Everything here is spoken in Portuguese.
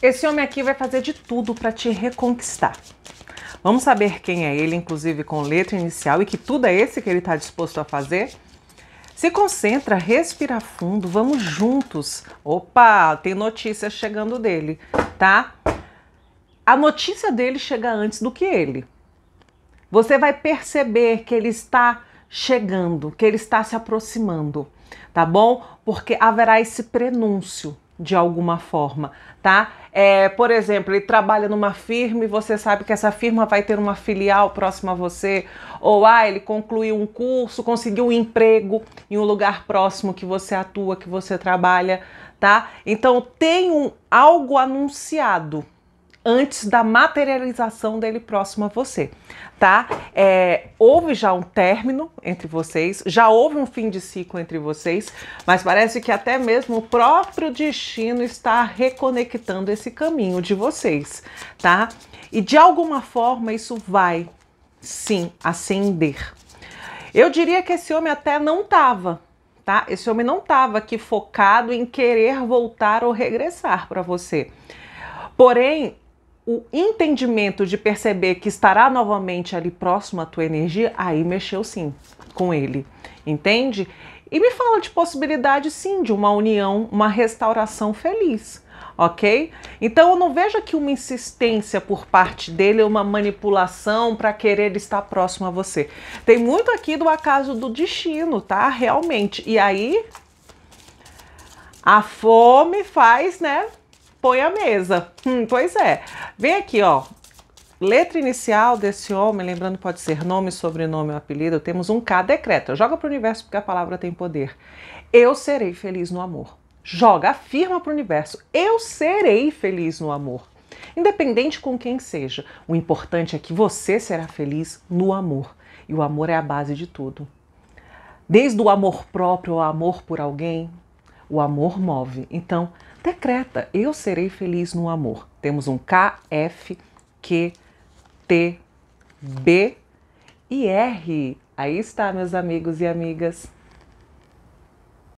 Esse homem aqui vai fazer de tudo para te reconquistar. Vamos saber quem é ele, inclusive com letra inicial, e que tudo é esse que ele está disposto a fazer? Se concentra, respira fundo, vamos juntos. Opa, tem notícia chegando dele, tá? A notícia dele chega antes do que ele. Você vai perceber que ele está chegando, que ele está se aproximando, tá bom? Porque haverá esse prenúncio de alguma forma, tá? É, por exemplo, ele trabalha numa firma e você sabe que essa firma vai ter uma filial próxima a você, ou ah, ele concluiu um curso, conseguiu um emprego em um lugar próximo que você atua, que você trabalha, tá? Então tem um, algo anunciado antes da materialização dele próximo a você, tá? É, houve já um término entre vocês, já houve um fim de ciclo entre vocês, mas parece que até mesmo o próprio destino está reconectando esse caminho de vocês, tá? E de alguma forma isso vai, sim, acender. Eu diria que esse homem até não estava Tá? Esse homem não estava aqui focado em querer voltar ou regressar para você. Porém, o entendimento de perceber que estará novamente ali próximo à tua energia, aí mexeu sim com ele, entende? E me fala de possibilidade sim de uma união, uma restauração feliz, ok? Então eu não vejo aqui uma insistência por parte dele, uma manipulação para querer estar próximo a você. Tem muito aqui do acaso do destino, tá? Realmente. E aí a fome faz, né? põe a mesa. Hum, pois é. Vem aqui, ó. Letra inicial desse homem, lembrando pode ser nome, sobrenome ou apelido, temos um K decreto. Joga para o universo porque a palavra tem poder. Eu serei feliz no amor. Joga, afirma para o universo. Eu serei feliz no amor. Independente com quem seja, o importante é que você será feliz no amor. E o amor é a base de tudo. Desde o amor próprio ao amor por alguém, o amor move. Então, decreta: eu serei feliz no amor. Temos um K, F, Q, T, B e R. Aí está, meus amigos e amigas.